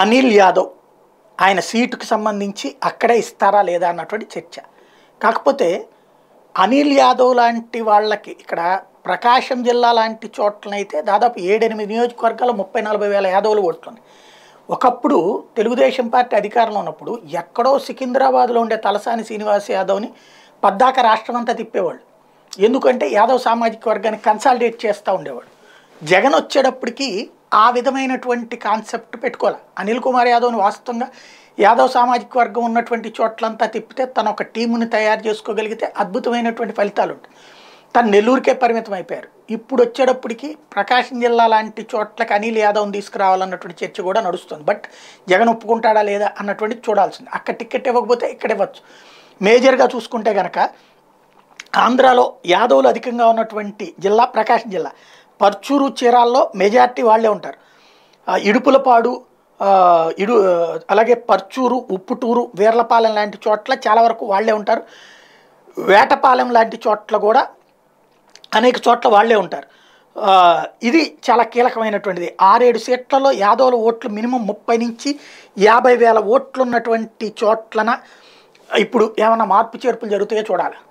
అనిల్ యాదవ్ ఆయన సీటుకు సంబంధించి అక్కడే ఇస్తారా లేదా అన్నటువంటి చర్చ కాకపోతే అనిల్ యాదవ్ లాంటి వాళ్ళకి ఇక్కడ ప్రకాశం జిల్లా లాంటి చోట్లనైతే దాదాపు ఏడెనిమిది నియోజకవర్గాలు ముప్పై నలభై వేల యాదవులు ఓట్లున్నాయి ఒకప్పుడు తెలుగుదేశం పార్టీ అధికారంలో ఉన్నప్పుడు ఎక్కడో సికింద్రాబాద్లో ఉండే తలసాని శ్రీనివాస్ యాదవ్ని పద్దాక రాష్ట్రం అంతా తిప్పేవాళ్ళు ఎందుకంటే యాదవ్ సామాజిక వర్గాన్ని కన్సాలిడేట్ చేస్తూ ఉండేవాడు జగన్ వచ్చేటప్పటికీ ఆ విధమైనటువంటి కాన్సెప్ట్ పెట్టుకోవాలి అనిల్ కుమార్ యాదవ్ని వాస్తవంగా యాదవ్ సామాజిక వర్గం ఉన్నటువంటి చోట్లంతా తిప్పితే తన ఒక టీముని తయారు చేసుకోగలిగితే అద్భుతమైనటువంటి ఫలితాలు ఉంటాయి తను నెల్లూరుకే పరిమితం అయిపోయారు ఇప్పుడు వచ్చేటప్పటికి ప్రకాశం జిల్లా లాంటి చోట్లకి అనిల్ యాదవ్ని తీసుకురావాలన్నటువంటి చర్చ కూడా నడుస్తుంది బట్ జగన్ ఒప్పుకుంటాడా లేదా అన్నటువంటి చూడాల్సింది అక్కడ టికెట్ ఇవ్వకపోతే ఇక్కడ ఇవ్వచ్చు మేజర్గా చూసుకుంటే కనుక ఆంధ్రాలో యాదవులు అధికంగా ఉన్నటువంటి జిల్లా ప్రకాశం జిల్లా పర్చూరు చీరాల్లో మెజార్టీ వాళ్ళే ఉంటారు ఇడుపులపాడు ఇడు అలాగే పర్చూరు ఉప్పుటూరు వీర్లపాలెం లాంటి చోట్ల చాలా వరకు వాళ్లే ఉంటారు వేటపాలెం లాంటి చోట్ల కూడా అనేక చోట్ల వాళ్లే ఉంటారు ఇది చాలా కీలకమైనటువంటిది ఆరేడు సీట్లలో యాదవుల ఓట్లు మినిమం ముప్పై నుంచి యాభై వేల ఓట్లు ఉన్నటువంటి చోట్లన ఇప్పుడు ఏమైనా మార్పు చేర్పులు జరుగుతాయో చూడాలి